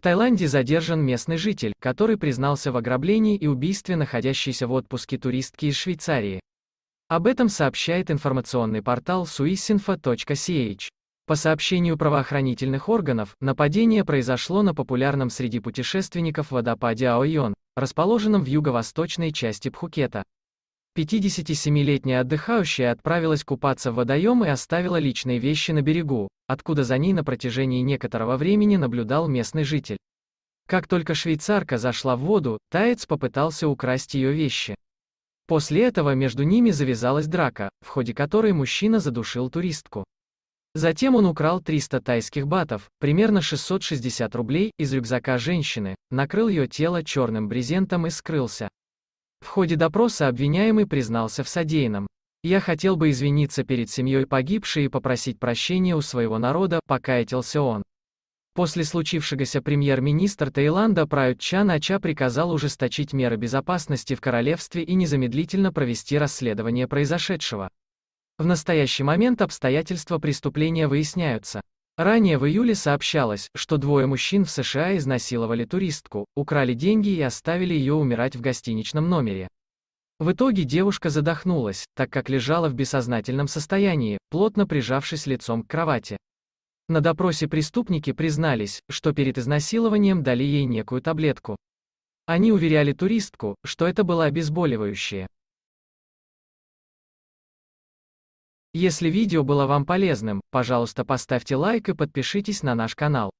В Таиланде задержан местный житель, который признался в ограблении и убийстве находящейся в отпуске туристки из Швейцарии. Об этом сообщает информационный портал suisinfo.ch. По сообщению правоохранительных органов, нападение произошло на популярном среди путешественников водопаде Аойон, расположенном в юго-восточной части Пхукета. 57-летняя отдыхающая отправилась купаться в водоем и оставила личные вещи на берегу, откуда за ней на протяжении некоторого времени наблюдал местный житель. Как только швейцарка зашла в воду, таец попытался украсть ее вещи. После этого между ними завязалась драка, в ходе которой мужчина задушил туристку. Затем он украл 300 тайских батов, примерно 660 рублей, из рюкзака женщины, накрыл ее тело черным брезентом и скрылся. В ходе допроса обвиняемый признался в содеянном. Я хотел бы извиниться перед семьей погибшей и попросить прощения у своего народа, покаятился он. После случившегося премьер-министр Таиланда Прают Чан Ача приказал ужесточить меры безопасности в королевстве и незамедлительно провести расследование произошедшего. В настоящий момент обстоятельства преступления выясняются. Ранее в июле сообщалось, что двое мужчин в США изнасиловали туристку, украли деньги и оставили ее умирать в гостиничном номере. В итоге девушка задохнулась, так как лежала в бессознательном состоянии, плотно прижавшись лицом к кровати. На допросе преступники признались, что перед изнасилованием дали ей некую таблетку. Они уверяли туристку, что это было обезболивающее. Если видео было вам полезным, пожалуйста поставьте лайк и подпишитесь на наш канал.